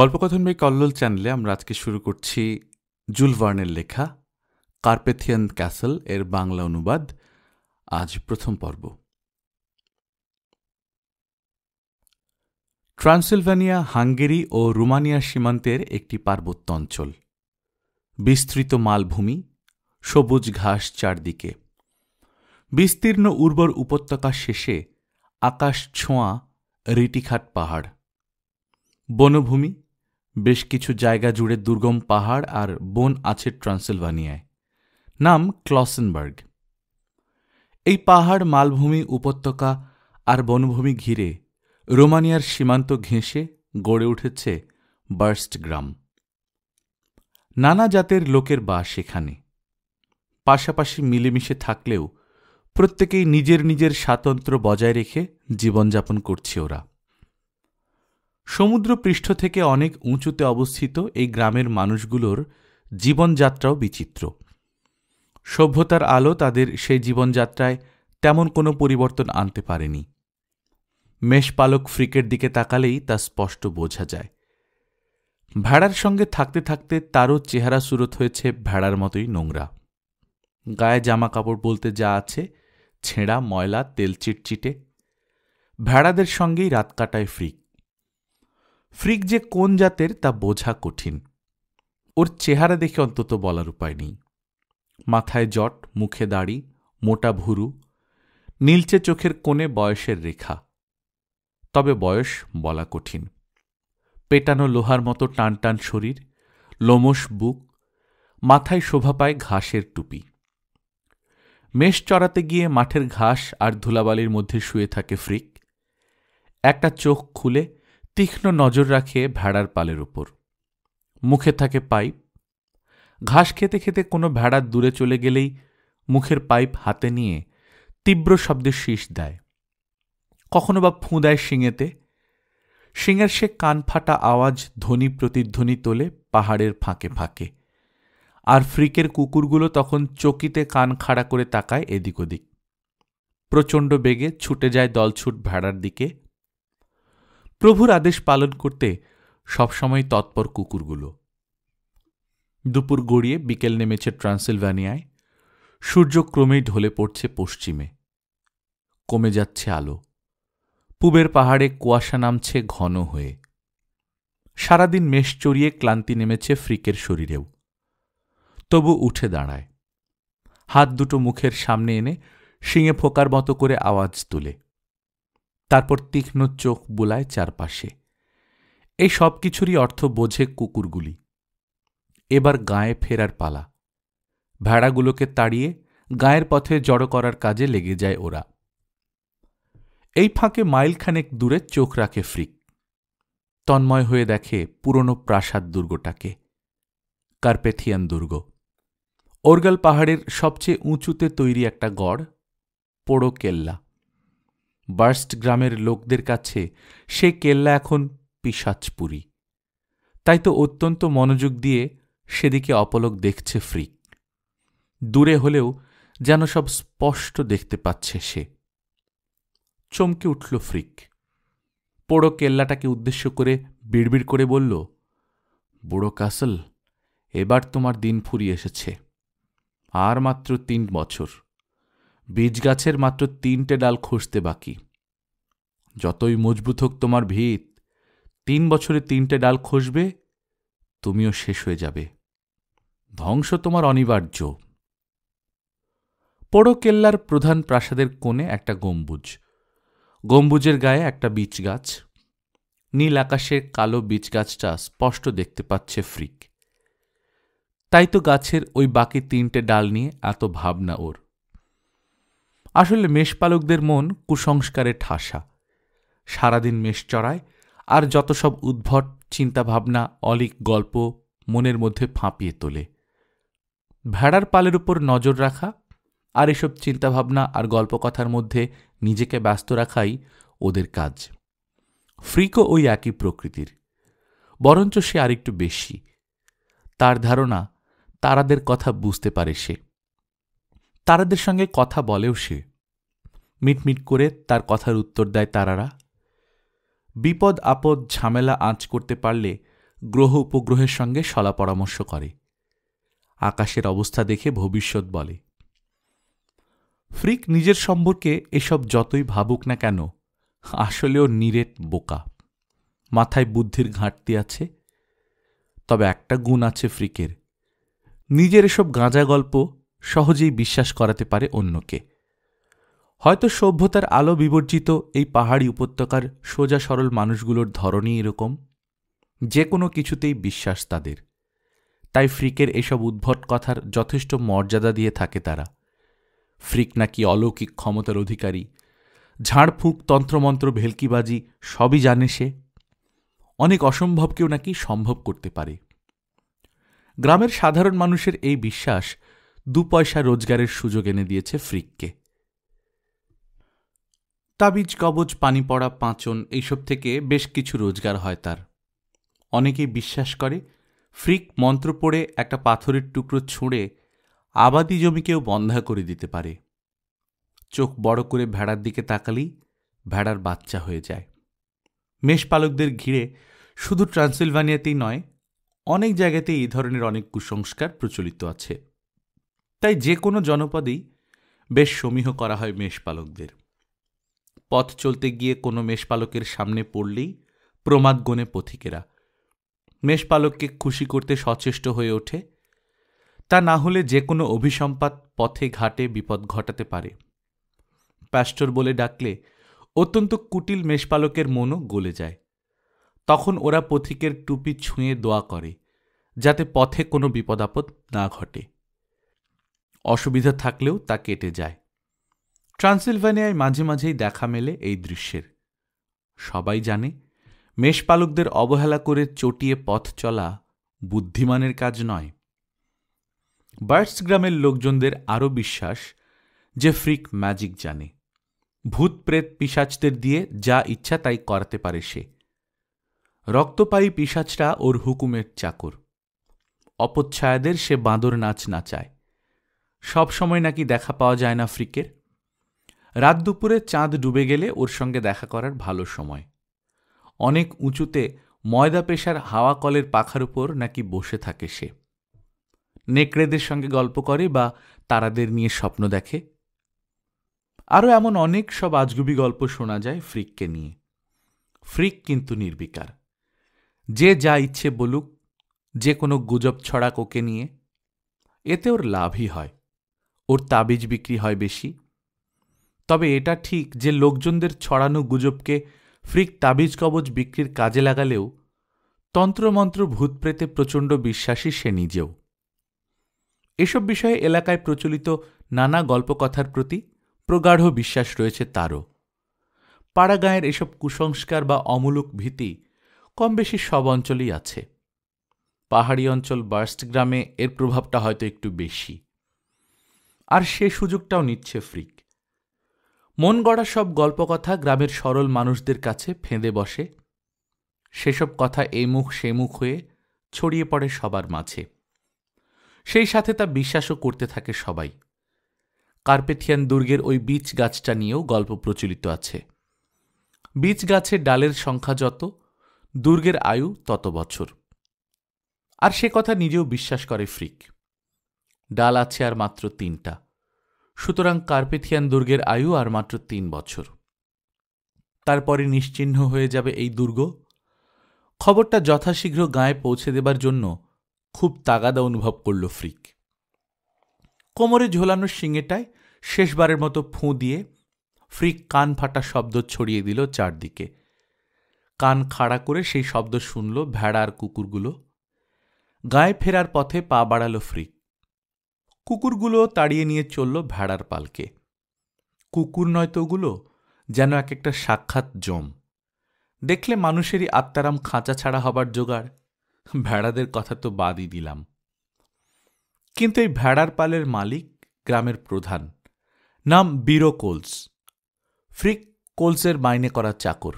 গল্পকথনমী কল্লোল চ্যানেলে আমরা আজকে শুরু করছি জুল ভার্নের লেখা কার্পেথিয়ান ক্যাসেল এর বাংলা অনুবাদ আজ প্রথম পর্ব ট্রান্সিলভানিয়া হাঙ্গেরি ও রুমানিয়া সীমান্তের একটি পার্বত্য অঞ্চল বিস্তৃত মালভূমি সবুজ ঘাস চারদিকে বিস্তীর্ণ উর্বর উপত্যকা শেষে আকাশ ছোঁয়া রিটিখাট পাহাড় বনভূমি বেশ কিছু জায়গা জুড়ে দুর্গম পাহাড় আর বন আছে ট্রান্সিলভানিয়ায় নাম ক্লসেনবার্গ এই পাহাড় মালভূমি উপত্যকা আর বনভূমি ঘিরে রোমানিয়ার সীমান্ত ঘেঁষে গড়ে উঠেছে বার্স্ট গ্রাম নানা জাতের লোকের বাস এখানে পাশাপাশি মিলেমিশে থাকলেও প্রত্যেকেই নিজের নিজের স্বাতন্ত্র্য বজায় রেখে জীবনযাপন করছে ওরা সমুদ্রপৃষ্ঠ থেকে অনেক উঁচুতে অবস্থিত এই গ্রামের মানুষগুলোর জীবনযাত্রাও বিচিত্র সভ্যতার আলো তাদের সেই জীবনযাত্রায় তেমন কোনো পরিবর্তন আনতে পারেনি মেষপালক ফ্রিকের দিকে তাকালেই তা স্পষ্ট বোঝা যায় ভেড়ার সঙ্গে থাকতে থাকতে তারও চেহারা সুরত হয়েছে ভেড়ার মতোই নোংরা গায়ে জামা কাপড় বলতে যা আছে ছেঁড়া ময়লা তেল চিটচিটে ভেড়াদের সঙ্গেই রাত কাটায় ফ্রিক ফ্রিক যে কোন জাতের তা বোঝা কঠিন ওর চেহারা দেখে অন্তত বলার উপায় নেই মাথায় জট মুখে দাড়ি মোটা ভুরু নীলচে চোখের কোণে বয়সের রেখা তবে বয়স বলা কঠিন পেটানো লোহার মতো টান টান শরীর লোমস বুক মাথায় শোভা পায় ঘাসের টুপি মেষ চড়াতে গিয়ে মাঠের ঘাস আর ধুলাবালির মধ্যে শুয়ে থাকে ফ্রিক একটা চোখ খুলে তীক্ষ্ণ নজর রাখে ভেড়ার পালের উপর মুখে থাকে পাইপ ঘাস খেতে খেতে কোনো ভেড়ার দূরে চলে গেলেই মুখের পাইপ হাতে নিয়ে তীব্র শব্দে শীষ দেয় কখনো বা ফুঁ দেয় শিঙেতে শিঙের সে কান ফাটা আওয়াজ ধ্বনি প্রতিধ্বনি তোলে পাহাড়ের ফাঁকে ফাঁকে আর ফ্রিকের কুকুরগুলো তখন চকিতে কান খাড়া করে তাকায় এদিক ওদিক প্রচণ্ড বেগে ছুটে যায় দলছুট ভেড়ার দিকে প্রভুর আদেশ পালন করতে সবসময় তৎপর কুকুরগুলো দুপুর গড়িয়ে বিকেল নেমেছে ট্রান্সিলভানিয়ায় সূর্য ক্রমেই ঢলে পড়ছে পশ্চিমে কমে যাচ্ছে আলো পূবের পাহাড়ে কুয়াশা নামছে ঘন হয়ে সারাদিন মেষ চড়িয়ে ক্লান্তি নেমেছে ফ্রিকের শরীরেও তবু উঠে দাঁড়ায় হাত দুটো মুখের সামনে এনে শিঙে ফোকার মতো করে আওয়াজ তুলে তারপর তীক্ষ্ণ চোখ বুলায় চারপাশে এই সব কিছুরই অর্থ বোঝে কুকুরগুলি এবার গায়ে ফেরার পালা ভেড়াগুলোকে তাড়িয়ে গায়ের পথে জড়ো করার কাজে লেগে যায় ওরা এই ফাঁকে মাইলখানেক দূরে চোখ রাখে ফ্রিক তন্ময় হয়ে দেখে পুরনো প্রাসাদ দুর্গটাকে কার্পেথিয়ান দুর্গ ওরগাল পাহাড়ের সবচেয়ে উঁচুতে তৈরি একটা গড় পোড়ো কেল্লা বার্স্ট গ্রামের লোকদের কাছে সে কেল্লা এখন পিসাচপুরী তাই তো অত্যন্ত মনোযোগ দিয়ে সেদিকে অপলক দেখছে ফ্রিক দূরে হলেও যেন সব স্পষ্ট দেখতে পাচ্ছে সে চমকে উঠল ফ্রিক পোড়ো কেল্লাটাকে উদ্দেশ্য করে বিড়বিড় করে বলল বুড়ো কাসল এবার তোমার দিন ফুরিয়ে এসেছে আর মাত্র তিন বছর বীজ গাছের মাত্র তিনটে ডাল খসতে বাকি যতই মজবুত হোক তোমার ভিত তিন বছরে তিনটে ডাল খসবে তুমিও শেষ হয়ে যাবে ধ্বংস তোমার অনিবার্য পোড়োকেল্লার প্রধান প্রাসাদের কোণে একটা গম্বুজ গম্বুজের গায়ে একটা বীজ গাছ নীল আকাশে কালো বীজ গাছটা স্পষ্ট দেখতে পাচ্ছে ফ্রিক তাই তো গাছের ওই বাকি তিনটে ডাল নিয়ে এত ভাবনা ওর আসলে মেষপালকদের মন কুসংস্কারে ঠাসা সারাদিন মেষ চড়ায় আর যত সব উদ্ভট চিন্তাভাবনা অলিক গল্প মনের মধ্যে ফাঁপিয়ে তোলে ভেড়ার পালের উপর নজর রাখা আর এসব চিন্তাভাবনা আর গল্পকথার মধ্যে নিজেকে ব্যস্ত রাখাই ওদের কাজ ফ্রিকো ওই একই প্রকৃতির বরঞ্চ সে আরেকটু বেশি তার ধারণা তারাদের কথা বুঝতে পারে সে তারাদের সঙ্গে কথা বলেও সে মিটমিট করে তার কথার উত্তর দেয় তারারা বিপদ আপদ ঝামেলা আঁচ করতে পারলে গ্রহ উপগ্রহের সঙ্গে সলা পরামর্শ করে আকাশের অবস্থা দেখে ভবিষ্যৎ বলে ফ্রিক নিজের সম্পর্কে এসব যতই ভাবুক না কেন আসলেও নিরেট বোকা মাথায় বুদ্ধির ঘাটতি আছে তবে একটা গুণ আছে ফ্রিকের নিজের এসব গাঁজা গল্প সহজেই বিশ্বাস করাতে পারে অন্যকে হয়তো সভ্যতার আলো বিবর্জিত এই পাহাড়ি উপত্যকার সোজা সরল মানুষগুলোর ধরনই এরকম যে কোনো কিছুতেই বিশ্বাস তাদের তাই ফ্রিকের এসব উদ্ভট কথার যথেষ্ট মর্যাদা দিয়ে থাকে তারা ফ্রিক নাকি অলৌকিক ক্ষমতার অধিকারী ঝাড়ফুঁক তন্ত্রমন্ত্র ভেলকিবাজি সবই জানে সে অনেক অসম্ভবকেও নাকি সম্ভব করতে পারে গ্রামের সাধারণ মানুষের এই বিশ্বাস দু পয়সা রোজগারের সুযোগ এনে দিয়েছে ফ্রিককে তাবিজ কবজ পানি পড়া পাঁচন এইসব থেকে বেশ কিছু রোজগার হয় তার অনেকেই বিশ্বাস করে ফ্রিক মন্ত্র পড়ে একটা পাথরের টুকরো ছুঁড়ে আবাদি জমিকেও বন্ধা করে দিতে পারে চোখ বড় করে ভেড়ার দিকে তাকালেই ভেড়ার বাচ্চা হয়ে যায় মেষপালকদের ঘিরে শুধু ট্রান্সিলভানিয়াতেই নয় অনেক জায়গাতেই এই ধরনের অনেক কুসংস্কার প্রচলিত আছে তাই যে কোনো জনপদেই বেশ সমীহ করা হয় মেষপালকদের পথ চলতে গিয়ে কোনো মেষপালকের সামনে পড়লেই প্রমাদ গণে পথিকেরা মেষপালককে খুশি করতে সচেষ্ট হয়ে ওঠে তা না হলে যে কোনো অভিসম্পাত পথে ঘাটে বিপদ ঘটাতে পারে প্যাস্টর বলে ডাকলে অত্যন্ত কুটিল মেষপালকের মনও গলে যায় তখন ওরা পথিকের টুপি ছুঁয়ে দোয়া করে যাতে পথে কোনো বিপদ আপদ না ঘটে অসুবিধা থাকলেও তা কেটে যায় ট্রান্সিলভানিয়ায় মাঝে মাঝেই দেখা মেলে এই দৃশ্যের সবাই জানে মেষপালকদের অবহেলা করে চটিয়ে পথ চলা বুদ্ধিমানের কাজ নয় বার্টস গ্রামের লোকজনদের আরও বিশ্বাস যে ফ্রিক ম্যাজিক জানে ভূত প্রেত পিসাচদের দিয়ে যা ইচ্ছা তাই করাতে পারে সে রক্তপায়ী পিসাচরা ওর হুকুমের চাকর অপচ্ছায়াদের সে বাঁদর নাচ নাচায় সবসময় নাকি দেখা পাওয়া যায় না ফ্রিকের রাত দুপুরে চাঁদ ডুবে গেলে ওর সঙ্গে দেখা করার ভালো সময় অনেক উঁচুতে ময়দা পেশার হাওয়া কলের পাখার উপর নাকি বসে থাকে সে নেকড়েদের সঙ্গে গল্প করে বা তারাদের নিয়ে স্বপ্ন দেখে আরও এমন অনেক সব আজগুবি গল্প শোনা যায় ফ্রিককে নিয়ে ফ্রিক কিন্তু নির্বিকার যে যা ইচ্ছে বলুক যে কোনো গুজব ছড়া কোকে নিয়ে এতে ওর লাভই হয় ওর তাবিজ বিক্রি হয় বেশি তবে এটা ঠিক যে লোকজনদের ছড়ানো গুজবকে ফ্রিক তাবিজ কবজ বিক্রির কাজে লাগালেও তন্ত্রমন্ত্র ভূতপ্রেতে প্রচণ্ড বিশ্বাসী সে নিজেও এসব বিষয়ে এলাকায় প্রচলিত নানা গল্পকথার প্রতি প্রগাঢ় বিশ্বাস রয়েছে তারও পাড়াগাঁয়ের এসব কুসংস্কার বা অমূলক ভীতি কম বেশি সব অঞ্চলেই আছে পাহাড়ি অঞ্চল বার্স্ট গ্রামে এর প্রভাবটা হয়তো একটু বেশি আর সে সুযোগটাও নিচ্ছে ফ্রিক মন গড়া সব গল্পকথা গ্রামের সরল মানুষদের কাছে ফেঁদে বসে সেসব কথা এ মুখ সে মুখ হয়ে ছড়িয়ে পড়ে সবার মাঝে সেই সাথে তা বিশ্বাসও করতে থাকে সবাই কার্পেথিয়ান দুর্গের ওই বীজ গাছটা নিয়েও গল্প প্রচলিত আছে বীজ গাছের ডালের সংখ্যা যত দুর্গের আয়ু তত বছর আর সে কথা নিজেও বিশ্বাস করে ফ্রিক ডাল আছে আর মাত্র তিনটা সুতরাং কার্পেথিয়ান দুর্গের আয়ু আর মাত্র তিন বছর তারপরে নিশ্চিহ্ন হয়ে যাবে এই দুর্গ খবরটা যথাশীঘ্র গায়ে পৌঁছে দেবার জন্য খুব তাগাদা অনুভব করল ফ্রিক কোমরে ঝোলানো শিঙেটায় শেষবারের মতো ফুঁ দিয়ে ফ্রিক কান ফাটা শব্দ ছড়িয়ে দিল চারদিকে কান খাড়া করে সেই শব্দ শুনল ভেড়া আর কুকুরগুলো গায়ে ফেরার পথে পা বাড়াল ফ্রিক কুকুরগুলো তাড়িয়ে নিয়ে চলল ভেড়ার পালকে কুকুর নয়তো ওগুলো যেন এক একটা সাক্ষাৎ জম দেখলে মানুষেরই আত্মারাম খাঁচা ছাড়া হবার জোগাড় ভেড়াদের কথা তো বাদই দিলাম কিন্তু এই ভেড়ার পালের মালিক গ্রামের প্রধান নাম বিরো কোলস ফ্রিক কোলসের মাইনে করা চাকর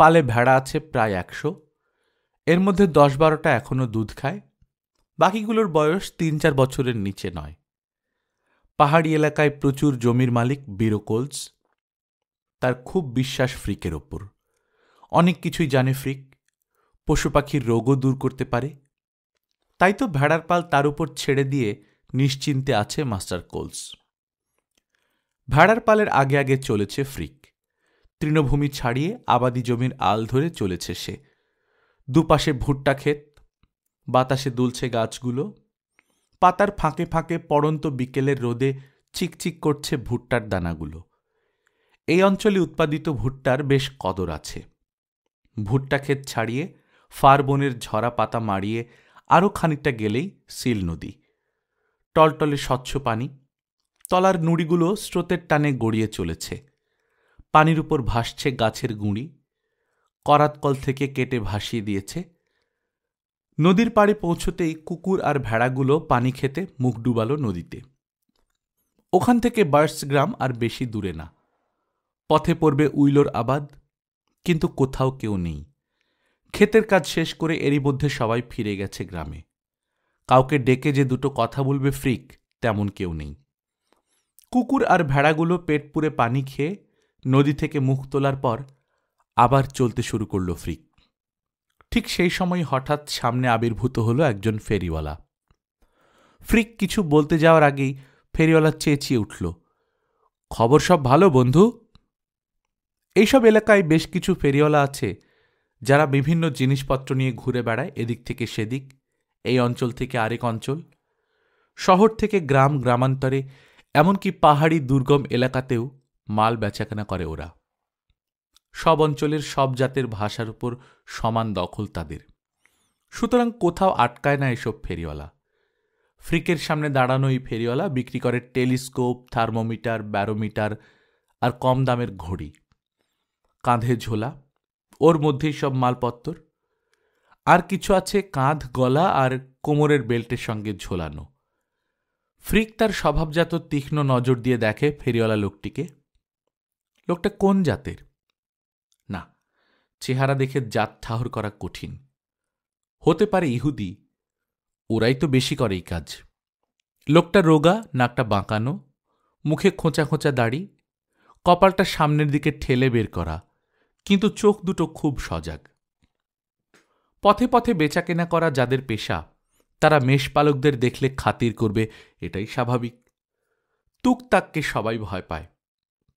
পালে ভেড়া আছে প্রায় একশো এর মধ্যে দশ বারোটা এখনও দুধ খায় বাকিগুলোর বয়স তিন চার বছরের নিচে নয় পাহাড়ি এলাকায় প্রচুর জমির মালিক বিরোকোলস তার খুব বিশ্বাস ফ্রিকের ওপর অনেক কিছুই জানে ফ্রিক পশু পাখির রোগও দূর করতে পারে তাই তো ভেড়ার পাল তার উপর ছেড়ে দিয়ে নিশ্চিন্তে আছে মাস্টার কোলস ভেড়ার পালের আগে আগে চলেছে ফ্রিক তৃণভূমি ছাড়িয়ে আবাদি জমির আল ধরে চলেছে সে দুপাশে ভুট্টা ক্ষেত বাতাসে দুলছে গাছগুলো পাতার ফাঁকে ফাঁকে পড়ন্ত বিকেলের রোদে চিকচিক করছে ভুট্টার দানাগুলো এই অঞ্চলে উৎপাদিত ভুট্টার বেশ কদর আছে ভুট্টা ক্ষেত ছাড়িয়ে ফারবনের ঝরা পাতা মাড়িয়ে আরও খানিকটা গেলেই সিল নদী টলটলে স্বচ্ছ পানি তলার নুড়িগুলো স্রোতের টানে গড়িয়ে চলেছে পানির উপর ভাসছে গাছের গুঁড়ি করাতকল থেকে কেটে ভাসিয়ে দিয়েছে নদীর পাড়ে পৌঁছতেই কুকুর আর ভেড়াগুলো পানি খেতে মুখ ডুবালো নদীতে ওখান থেকে বার্স গ্রাম আর বেশি দূরে না পথে পড়বে উইলোর আবাদ কিন্তু কোথাও কেউ নেই ক্ষেতের কাজ শেষ করে এরই মধ্যে সবাই ফিরে গেছে গ্রামে কাউকে ডেকে যে দুটো কথা বলবে ফ্রিক তেমন কেউ নেই কুকুর আর ভেড়াগুলো পেট পুরে পানি খেয়ে নদী থেকে মুখ তোলার পর আবার চলতে শুরু করল ফ্রিক ঠিক সেই সময় হঠাৎ সামনে আবির্ভূত হলো একজন ফেরিওয়ালা ফ্রিক কিছু বলতে যাওয়ার আগেই ফেরিওয়ালা চেঁচিয়ে উঠল খবর সব ভালো বন্ধু এইসব এলাকায় বেশ কিছু ফেরিওয়ালা আছে যারা বিভিন্ন জিনিসপত্র নিয়ে ঘুরে বেড়ায় এদিক থেকে সেদিক এই অঞ্চল থেকে আরেক অঞ্চল শহর থেকে গ্রাম গ্রামান্তরে এমনকি পাহাড়ি দুর্গম এলাকাতেও মাল বেচাকেনা করে ওরা সব অঞ্চলের সব জাতের ভাষার উপর সমান দখল তাদের সুতরাং কোথাও আটকায় না এসব ফেরিওয়ালা ফ্রিকের সামনে দাঁড়ানো এই ফেরিওয়ালা বিক্রি করে টেলিস্কোপ থার্মোমিটার ব্যারোমিটার আর কম দামের ঘড়ি কাঁধে ঝোলা ওর মধ্যেই সব মালপত্তর আর কিছু আছে কাঁধ গলা আর কোমরের বেল্টের সঙ্গে ঝোলানো ফ্রিক তার স্বভাবজাত তীক্ষ্ণ নজর দিয়ে দেখে ফেরিওয়ালা লোকটিকে লোকটা কোন জাতের চেহারা দেখে জাত ঠাহর করা কঠিন হতে পারে ইহুদি ওরাই তো বেশি করে এই কাজ লোকটা রোগা নাকটা বাঁকানো মুখে খোঁচা খোঁচা দাড়ি কপালটা সামনের দিকে ঠেলে বের করা কিন্তু চোখ দুটো খুব সজাগ পথে পথে বেচাকেনা করা যাদের পেশা তারা মেষপালকদের দেখলে খাতির করবে এটাই স্বাভাবিক তুকতাককে সবাই ভয় পায়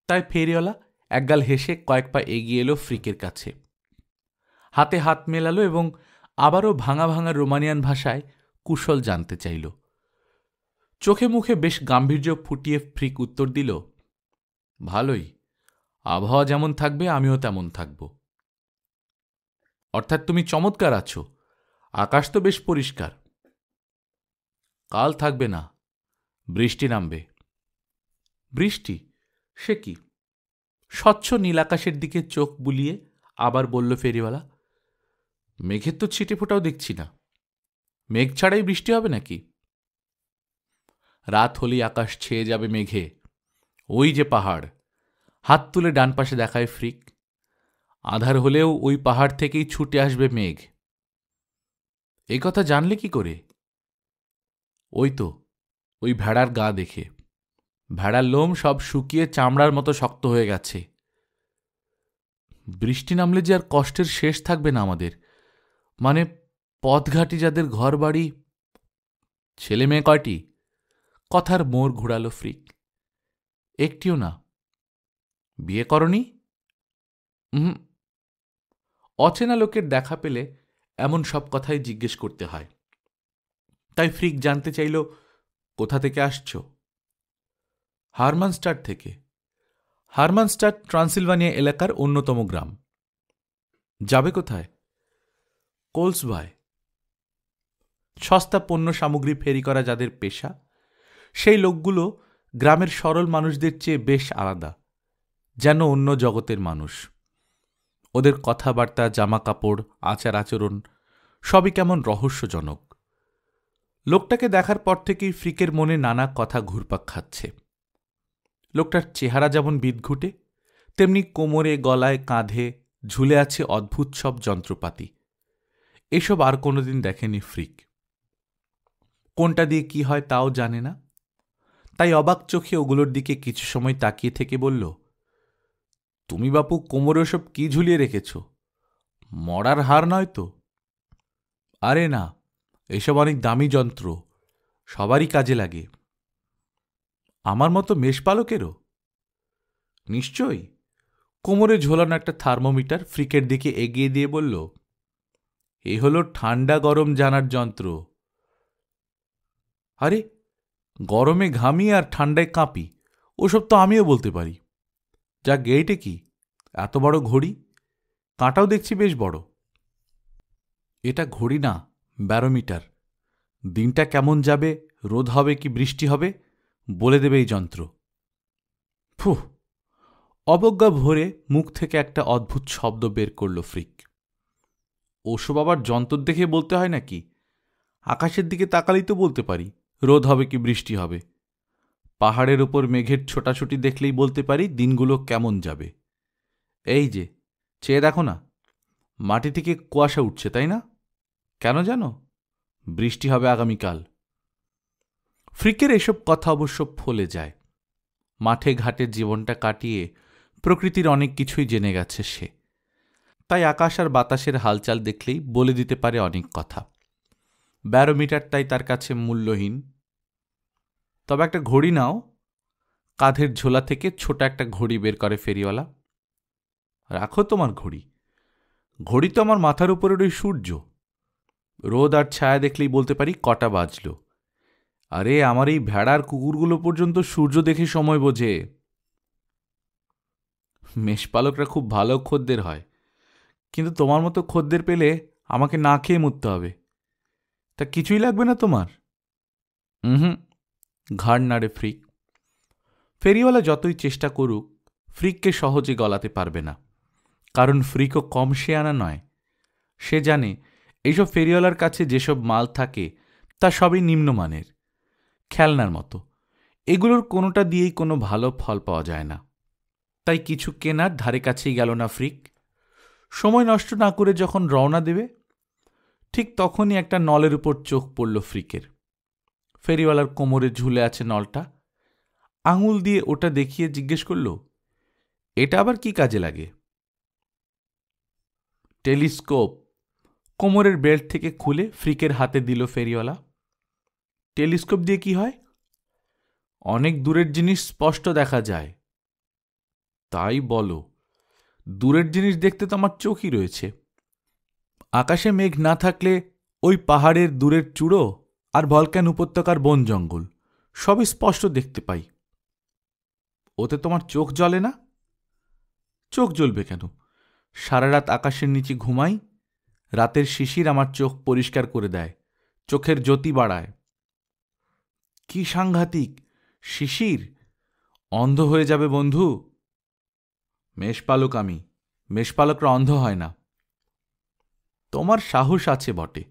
তাই ফেরিওয়ালা একগাল হেসে কয়েক পা এগিয়ে এলো ফ্রিকের কাছে হাতে হাত মেলালো এবং আবারও ভাঙা ভাঙা রোমানিয়ান ভাষায় কুশল জানতে চাইল চোখে মুখে বেশ গাম্ভীর্য ফুটিয়ে ফ্রিক উত্তর দিল ভালোই আবহাওয়া যেমন থাকবে আমিও তেমন থাকব অর্থাৎ তুমি চমৎকার আছো আকাশ তো বেশ পরিষ্কার কাল থাকবে না বৃষ্টি নামবে বৃষ্টি সে কি স্বচ্ছ নীল আকাশের দিকে চোখ বুলিয়ে আবার বলল ফেরিওয়ালা মেঘের তো ছিটে ফোটাও দেখছি না মেঘ ছাড়াই বৃষ্টি হবে নাকি রাত হলেই আকাশ ছেয়ে যাবে মেঘে ওই যে পাহাড় হাত তুলে ডান পাশে দেখায় ফ্রিক আধার হলেও ওই পাহাড় থেকেই ছুটে আসবে মেঘ এই কথা জানলে কি করে ওই তো ওই ভেড়ার গা দেখে ভেড়ার লোম সব শুকিয়ে চামড়ার মতো শক্ত হয়ে গেছে বৃষ্টি নামলে যে আর কষ্টের শেষ থাকবে না আমাদের মানে পথঘাটি যাদের ঘর বাড়ি ছেলে মেয়ে কয়টি কথার মোড় ঘুরালো ফ্রিক একটিও না বিয়ে করনি হুম অচেনা লোকের দেখা পেলে এমন সব কথাই জিজ্ঞেস করতে হয় তাই ফ্রিক জানতে চাইল কোথা থেকে আসছ হারমানস্টার থেকে হারমানস্টার ট্রান্সিলভানিয়া এলাকার অন্যতম গ্রাম যাবে কোথায় কোলসবায় সস্তা পণ্য সামগ্রী ফেরি করা যাদের পেশা সেই লোকগুলো গ্রামের সরল মানুষদের চেয়ে বেশ আলাদা যেন অন্য জগতের মানুষ ওদের কথাবার্তা জামা কাপড় আচার আচরণ সবই কেমন রহস্যজনক লোকটাকে দেখার পর থেকেই ফ্রিকের মনে নানা কথা ঘুরপাক খাচ্ছে লোকটার চেহারা যেমন বিদঘুটে তেমনি কোমরে গলায় কাঁধে ঝুলে আছে অদ্ভুত সব যন্ত্রপাতি এসব আর কোনোদিন দেখেনি ফ্রিক কোনটা দিয়ে কি হয় তাও জানে না তাই অবাক চোখে ওগুলোর দিকে কিছু সময় তাকিয়ে থেকে বলল তুমি বাপু কোমরে ওসব কি ঝুলিয়ে রেখেছ মরার হার নয় তো আরে না এসব অনেক দামি যন্ত্র সবারই কাজে লাগে আমার মতো মেষপালকেরও নিশ্চয়ই কোমরে ঝোলানো একটা থার্মোমিটার ফ্রিকের দিকে এগিয়ে দিয়ে বলল এ হল ঠান্ডা গরম জানার যন্ত্র আরে গরমে ঘামি আর ঠান্ডায় কাঁপি ওসব তো আমিও বলতে পারি যা গেইটে কি এত বড় ঘড়ি কাঁটাও দেখছি বেশ বড় এটা ঘড়ি না ব্যারোমিটার দিনটা কেমন যাবে রোদ হবে কি বৃষ্টি হবে বলে দেবে এই যন্ত্র ফু অবজ্ঞা ভরে মুখ থেকে একটা অদ্ভুত শব্দ বের করল ফ্রিক ওসব আবার যন্তর দেখে বলতে হয় নাকি আকাশের দিকে তাকালেই তো বলতে পারি রোদ হবে কি বৃষ্টি হবে পাহাড়ের ওপর মেঘের ছোটাছুটি দেখলেই বলতে পারি দিনগুলো কেমন যাবে এই যে চেয়ে দেখো না মাটি থেকে কুয়াশা উঠছে তাই না কেন জানো বৃষ্টি হবে আগামীকাল ফ্রিকের এসব কথা অবশ্য ফলে যায় মাঠে ঘাটে জীবনটা কাটিয়ে প্রকৃতির অনেক কিছুই জেনে গেছে সে তাই আকাশ আর বাতাসের হালচাল দেখলেই বলে দিতে পারে অনেক কথা ব্যারোমিটার তাই তার কাছে মূল্যহীন তবে একটা ঘড়ি নাও কাঁধের ঝোলা থেকে ছোট একটা ঘড়ি বের করে ফেরিওয়ালা রাখো তোমার ঘড়ি ঘড়ি তো আমার মাথার উপরে ওই সূর্য রোদ আর ছায়া দেখলেই বলতে পারি কটা বাজল আরে আমার এই ভেড়ার কুকুরগুলো পর্যন্ত সূর্য দেখে সময় বোঝে মেষপালকরা খুব ভালো খদ্দের হয় কিন্তু তোমার মতো খদ্দের পেলে আমাকে না খেয়ে মরতে হবে তা কিছুই লাগবে না তোমার হুম ঘাড় নাড়ে ফ্রিক ফেরিওয়ালা যতই চেষ্টা করুক ফ্রিককে সহজে গলাতে পারবে না কারণ ফ্রিকও কম সে আনা নয় সে জানে এইসব ফেরিওয়ালার কাছে যেসব মাল থাকে তা সবই নিম্নমানের খেলনার মতো এগুলোর কোনোটা দিয়েই কোনো ভালো ফল পাওয়া যায় না তাই কিছু কেনার ধারে কাছেই গেল না ফ্রিক সময় নষ্ট না করে যখন রওনা দেবে ঠিক তখনই একটা নলের উপর চোখ পড়ল ফ্রিকের ফেরিওয়ালার কোমরে ঝুলে আছে নলটা আঙুল দিয়ে ওটা দেখিয়ে জিজ্ঞেস করল এটা আবার কি কাজে লাগে টেলিস্কোপ কোমরের বেল্ট থেকে খুলে ফ্রিকের হাতে দিল ফেরিওয়ালা টেলিস্কোপ দিয়ে কি হয় অনেক দূরের জিনিস স্পষ্ট দেখা যায় তাই বলো দূরের জিনিস দেখতে তো আমার চোখই রয়েছে আকাশে মেঘ না থাকলে ওই পাহাড়ের দূরের চূড়ো আর ভলক্যান উপত্যকার বন জঙ্গল সবই স্পষ্ট দেখতে পাই ওতে তোমার চোখ জ্বলে না চোখ জ্বলবে কেন সারা রাত আকাশের নিচে ঘুমাই রাতের শিশির আমার চোখ পরিষ্কার করে দেয় চোখের জ্যোতি বাড়ায় কি সাংঘাতিক শিশির অন্ধ হয়ে যাবে বন্ধু মেষপালক আমি মেষপালকরা অন্ধ হয় না তোমার সাহস আছে বটে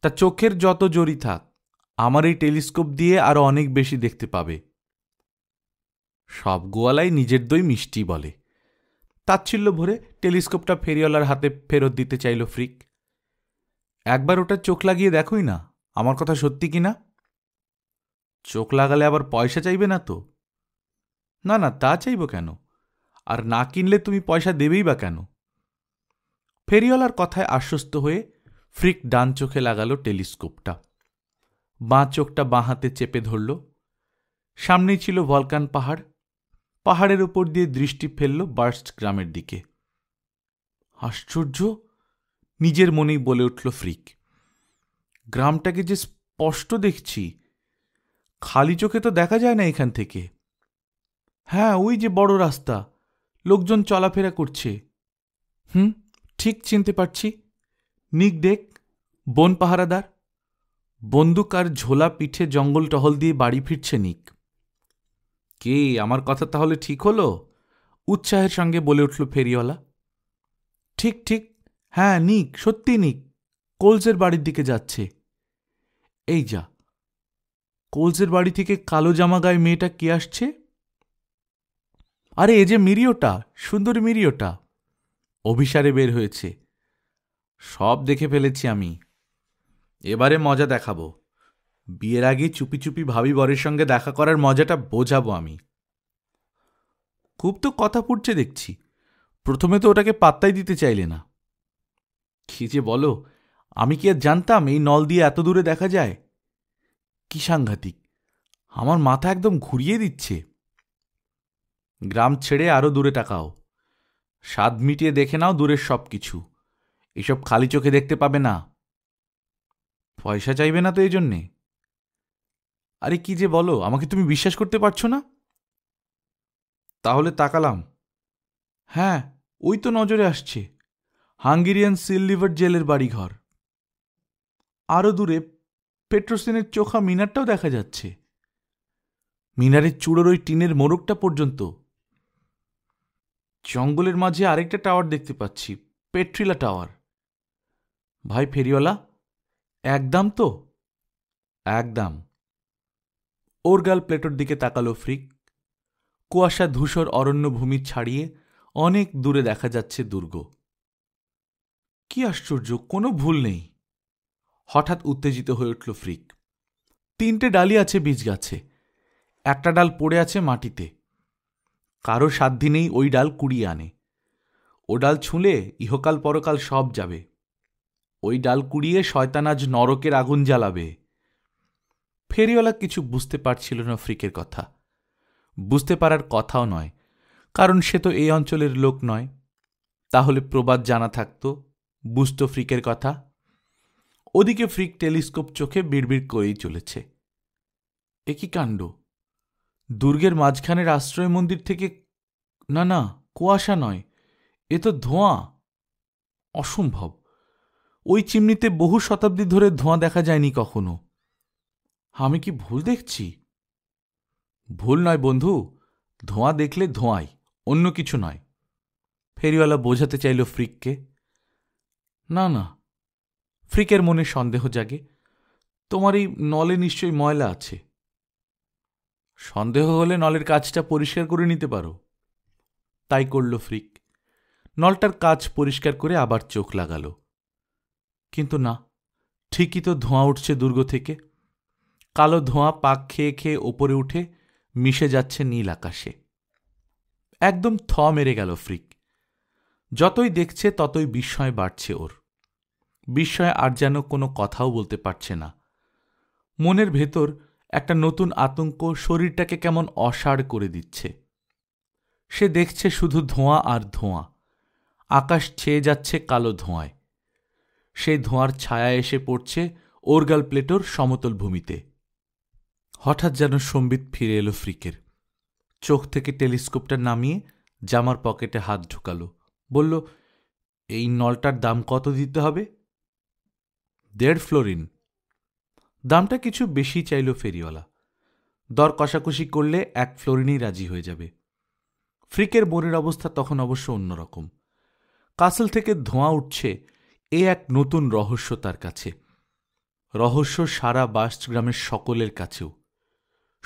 তা চোখের যত জড়ি থাক আমার এই টেলিস্কোপ দিয়ে আরও অনেক বেশি দেখতে পাবে সব গোয়ালাই নিজের দই মিষ্টি বলে তাচ্ছিল্য ভরে টেলিস্কোপটা ফেরিওয়ালার হাতে ফেরত দিতে চাইল ফ্রিক একবার ওটা চোখ লাগিয়ে দেখোই না আমার কথা সত্যি কি না চোখ লাগালে আবার পয়সা চাইবে না তো না না তা চাইব কেন আর না কিনলে তুমি পয়সা দেবেই বা কেন ফেরিওয়ালার কথায় আশ্বস্ত হয়ে ফ্রিক ডান চোখে লাগাল টেলিস্কোপটা বাঁ চোখটা বাঁ হাতে চেপে ধরল সামনেই ছিল ভলকান পাহাড় পাহাড়ের উপর দিয়ে দৃষ্টি ফেলল বার্স্ট গ্রামের দিকে আশ্চর্য নিজের মনেই বলে উঠল ফ্রিক গ্রামটাকে যে স্পষ্ট দেখছি খালি চোখে তো দেখা যায় না এখান থেকে হ্যাঁ ওই যে বড় রাস্তা লোকজন চলাফেরা করছে হুম ঠিক চিনতে পারছি নিক ডেক বন পাহারাদার বন্দুক আর ঝোলা পিঠে জঙ্গল টহল দিয়ে বাড়ি ফিরছে নিক কে আমার কথা তাহলে ঠিক হল উৎসাহের সঙ্গে বলে উঠল ফেরিওয়ালা ঠিক ঠিক হ্যাঁ নিক সত্যি নিক কোলসের বাড়ির দিকে যাচ্ছে এই যা কোলসের বাড়ি থেকে কালো জামা গায়ে মেয়েটা কে আসছে আরে এ যে মিরিওটা সুন্দর মিরিওটা অভিসারে বের হয়েছে সব দেখে ফেলেছি আমি এবারে মজা দেখাবো বিয়ের আগে চুপি চুপি ভাবি বরের সঙ্গে দেখা করার মজাটা বোঝাবো আমি খুব তো কথা ফুটছে দেখছি প্রথমে তো ওটাকে পাত্তাই দিতে চাইলে না কি যে বলো আমি কি আর জানতাম এই নল দিয়ে এত দূরে দেখা যায় কি সাংঘাতিক আমার মাথা একদম ঘুরিয়ে দিচ্ছে গ্রাম ছেড়ে আরও দূরে টাকাও স্বাদ মিটিয়ে দেখে নাও দূরের সব কিছু এসব খালি চোখে দেখতে পাবে না পয়সা চাইবে না তো এই জন্যে আরে কি যে বলো আমাকে তুমি বিশ্বাস করতে পারছো না তাহলে তাকালাম হ্যাঁ ওই তো নজরে আসছে হাঙ্গেরিয়ান সিললিভার জেলের বাড়িঘর আরও দূরে পেট্রোসিনের চোখা মিনারটাও দেখা যাচ্ছে মিনারের চূড়োর ওই টিনের মোড়কটা পর্যন্ত জঙ্গলের মাঝে আরেকটা টাওয়ার দেখতে পাচ্ছি পেট্রিলা টাওয়ার ভাই ফেরিওয়ালা একদম তো একদম ওর গাল প্লেটোর দিকে তাকালো ফ্রিক কুয়াশা ধূসর অরণ্যভূমি ছাড়িয়ে অনেক দূরে দেখা যাচ্ছে দুর্গ কি আশ্চর্য কোনো ভুল নেই হঠাৎ উত্তেজিত হয়ে উঠল ফ্রিক তিনটে ডালি আছে বীজ গাছে একটা ডাল পড়ে আছে মাটিতে কারো সাধ্যি নেই ওই ডাল কুড়িয়ে আনে ও ডাল ছুঁলে ইহকাল পরকাল সব যাবে ওই ডাল কুড়িয়ে শয়তানাজ নরকের আগুন জ্বালাবে ফেরিওয়ালা কিছু বুঝতে পারছিল না ফ্রিকের কথা বুঝতে পারার কথাও নয় কারণ সে তো এই অঞ্চলের লোক নয় তাহলে প্রবাদ জানা থাকত বুঝত ফ্রিকের কথা ওদিকে ফ্রিক টেলিস্কোপ চোখে বিড়বিড় করেই চলেছে একই কাণ্ড দুর্গের মাঝখানের আশ্রয় মন্দির থেকে না না কুয়াশা নয় এ তো ধোঁয়া অসম্ভব ওই চিমনিতে বহু শতাব্দী ধরে ধোঁয়া দেখা যায়নি কখনো আমি কি ভুল দেখছি ভুল নয় বন্ধু ধোঁয়া দেখলে ধোঁয়াই অন্য কিছু নয় ফেরিওয়ালা বোঝাতে চাইল ফ্রিককে না না ফ্রিকের মনে সন্দেহ জাগে তোমার এই নলে নিশ্চয়ই ময়লা আছে সন্দেহ হলে নলের কাজটা পরিষ্কার করে নিতে পারো তাই করল ফ্রিক নলটার কাজ পরিষ্কার করে আবার চোখ লাগালো কিন্তু না ঠিকই তো ধোঁয়া উঠছে দুর্গ থেকে কালো ধোঁয়া পাক খেয়ে খেয়ে ওপরে উঠে মিশে যাচ্ছে নীল আকাশে একদম থ মেরে গেল ফ্রিক যতই দেখছে ততই বিস্ময় বাড়ছে ওর বিস্ময় আর যেন কোনো কথাও বলতে পারছে না মনের ভেতর একটা নতুন আতঙ্ক শরীরটাকে কেমন অসাড় করে দিচ্ছে সে দেখছে শুধু ধোঁয়া আর ধোঁয়া আকাশ ছেয়ে যাচ্ছে কালো ধোঁয়ায় সে ধোঁয়ার ছায়া এসে পড়ছে ওরগাল প্লেটোর সমতল ভূমিতে হঠাৎ যেন সম্বিত ফিরে এলো ফ্রিকের চোখ থেকে টেলিস্কোপটা নামিয়ে জামার পকেটে হাত ঢুকালো বলল এই নলটার দাম কত দিতে হবে দেড় ফ্লোরিন দামটা কিছু বেশি চাইল ফেরিওয়ালা দর কষাকষি করলে এক ফ্লোরিনেই রাজি হয়ে যাবে ফ্রিকের বোনের অবস্থা তখন অবশ্য অন্যরকম কাসল থেকে ধোঁয়া উঠছে এ এক নতুন রহস্য তার কাছে রহস্য সারা বাস্ট গ্রামের সকলের কাছেও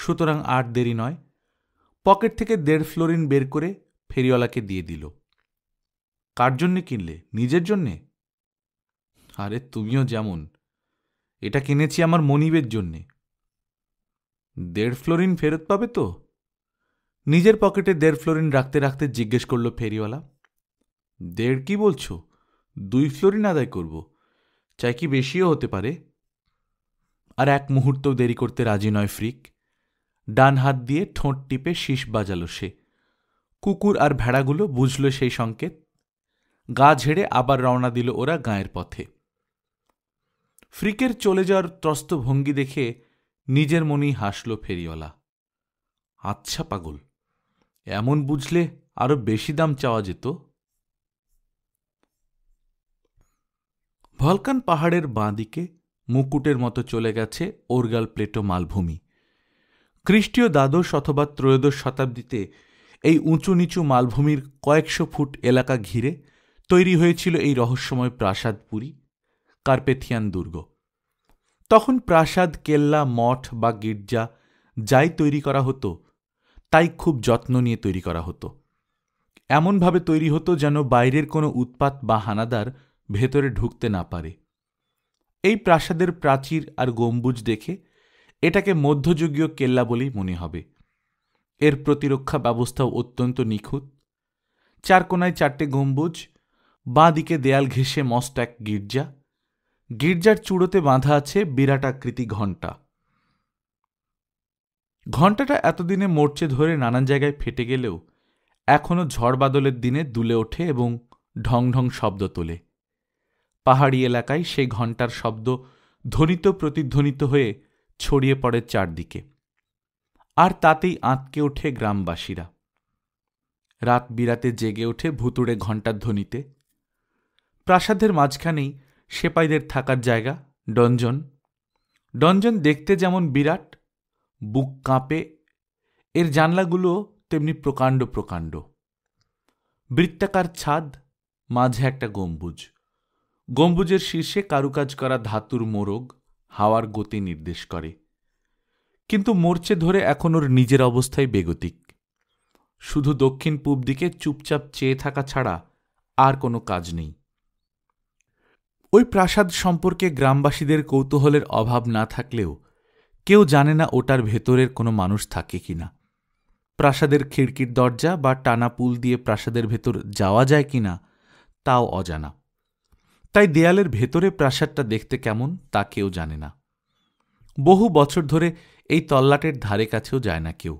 সুতরাং আর দেরি নয় পকেট থেকে দেড় ফ্লোরিন বের করে ফেরিওয়ালাকে দিয়ে দিল কার জন্যে কিনলে নিজের জন্যে আরে তুমিও যেমন এটা কিনেছি আমার মনিবের জন্যে দেড় ফ্লোরিন ফেরত পাবে তো নিজের পকেটে দেড় ফ্লোরিন রাখতে রাখতে জিজ্ঞেস করলো ফেরিওয়ালা দেড় কি বলছো দুই ফ্লোরিন আদায় করব চাই কি বেশিও হতে পারে আর এক মুহূর্তও দেরি করতে রাজি নয় ফ্রিক ডান হাত দিয়ে ঠোঁট টিপে শীষ বাজালো সে কুকুর আর ভেড়াগুলো বুঝল সেই সংকেত গা ঝেড়ে আবার রওনা দিল ওরা গায়ের পথে ফ্রিকের চলে যাওয়ার ত্রস্ত ভঙ্গি দেখে নিজের মনেই হাসল ফেরিওয়ালা আচ্ছা পাগল এমন বুঝলে আরও বেশি দাম চাওয়া যেত ভলকান পাহাড়ের বাঁদিকে মুকুটের মতো চলে গেছে ওরগাল প্লেটো মালভূমি খ্রিস্টীয় দ্বাদশ অথবা ত্রয়োদশ শতাব্দীতে এই উঁচু নিচু মালভূমির কয়েকশো ফুট এলাকা ঘিরে তৈরি হয়েছিল এই রহস্যময় প্রাসাদপুরী কার্পেথিয়ান দুর্গ তখন প্রাসাদ কেল্লা মঠ বা গির্জা যাই তৈরি করা হতো তাই খুব যত্ন নিয়ে তৈরি করা হতো এমনভাবে তৈরি হতো যেন বাইরের কোনো উৎপাত বা হানাদার ভেতরে ঢুকতে না পারে এই প্রাসাদের প্রাচীর আর গম্বুজ দেখে এটাকে মধ্যযুগীয় কেল্লা বলেই মনে হবে এর প্রতিরক্ষা ব্যবস্থাও অত্যন্ত নিখুঁত চার কোনায় চারটে গম্বুজ বাঁ দিকে দেয়াল ঘেঁষে মস্ত এক গির্জা গির্জার চূড়োতে বাঁধা আছে বিরাটাকৃতি ঘণ্টা ঘণ্টাটা এতদিনে মোর্চে ধরে নানান জায়গায় ফেটে গেলেও এখনও ঝড় বাদলের দিনে দুলে ওঠে এবং ঢং ঢং শব্দ তোলে পাহাড়ি এলাকায় সেই ঘণ্টার শব্দ ধ্বনিত প্রতিধ্বনিত হয়ে ছড়িয়ে পড়ে চারদিকে আর তাতেই আঁতকে ওঠে গ্রামবাসীরা রাত বিরাতে জেগে ওঠে ভুতুড়ে ঘণ্টার ধ্বনিতে প্রাসাদের মাঝখানেই সেপাইদের থাকার জায়গা ডঞ্জন ডঞ্জন দেখতে যেমন বিরাট বুক কাঁপে এর জানলাগুলো তেমনি প্রকাণ্ড প্রকাণ্ড বৃত্তাকার ছাদ মাঝে একটা গম্বুজ গম্বুজের শীর্ষে কারুকাজ করা ধাতুর মোরগ হাওয়ার গতি নির্দেশ করে কিন্তু মোর্চে ধরে এখন ওর নিজের অবস্থায় বেগতিক শুধু দক্ষিণ পূব দিকে চুপচাপ চেয়ে থাকা ছাড়া আর কোনো কাজ নেই ওই প্রাসাদ সম্পর্কে গ্রামবাসীদের কৌতূহলের অভাব না থাকলেও কেউ জানে না ওটার ভেতরের কোনো মানুষ থাকে কি না প্রাসাদের খিড়কির দরজা বা টানা পুল দিয়ে প্রাসাদের ভেতর যাওয়া যায় কি না তাও অজানা তাই দেয়ালের ভেতরে প্রাসাদটা দেখতে কেমন তা কেউ জানে না বহু বছর ধরে এই তল্লাটের ধারে কাছেও যায় না কেউ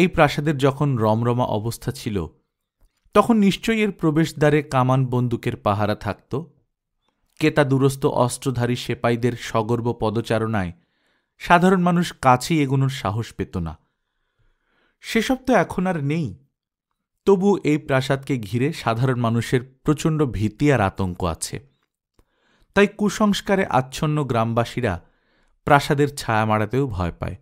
এই প্রাসাদের যখন রমরমা অবস্থা ছিল তখন নিশ্চয়ই এর প্রবেশদ্বারে কামান বন্দুকের পাহারা থাকত কেতা দুরস্ত অস্ত্রধারী সেপাইদের সগর্ব পদচারণায় সাধারণ মানুষ কাছেই এগোনোর সাহস পেত না সেসব তো এখন আর নেই তবু এই প্রাসাদকে ঘিরে সাধারণ মানুষের প্রচণ্ড ভীতি আর আতঙ্ক আছে তাই কুসংস্কারে আচ্ছন্ন গ্রামবাসীরা প্রাসাদের ছায়া মারাতেও ভয় পায়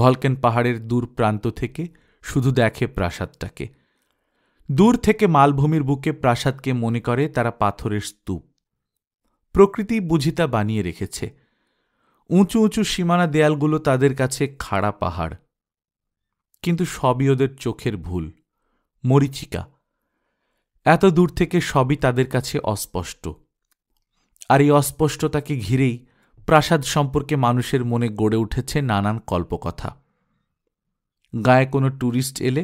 ভলকেন পাহাড়ের দূর প্রান্ত থেকে শুধু দেখে প্রাসাদটাকে দূর থেকে মালভূমির বুকে প্রাসাদকে মনে করে তারা পাথরের স্তূপ প্রকৃতি বুঝিতা বানিয়ে রেখেছে উঁচু উঁচু সীমানা দেয়ালগুলো তাদের কাছে খাড়া পাহাড় কিন্তু সবই ওদের চোখের ভুল মরিচিকা এত দূর থেকে সবই তাদের কাছে অস্পষ্ট আর এই অস্পষ্টতাকে ঘিরেই প্রাসাদ সম্পর্কে মানুষের মনে গড়ে উঠেছে নানান কল্পকথা গায়ে কোনো ট্যুরিস্ট এলে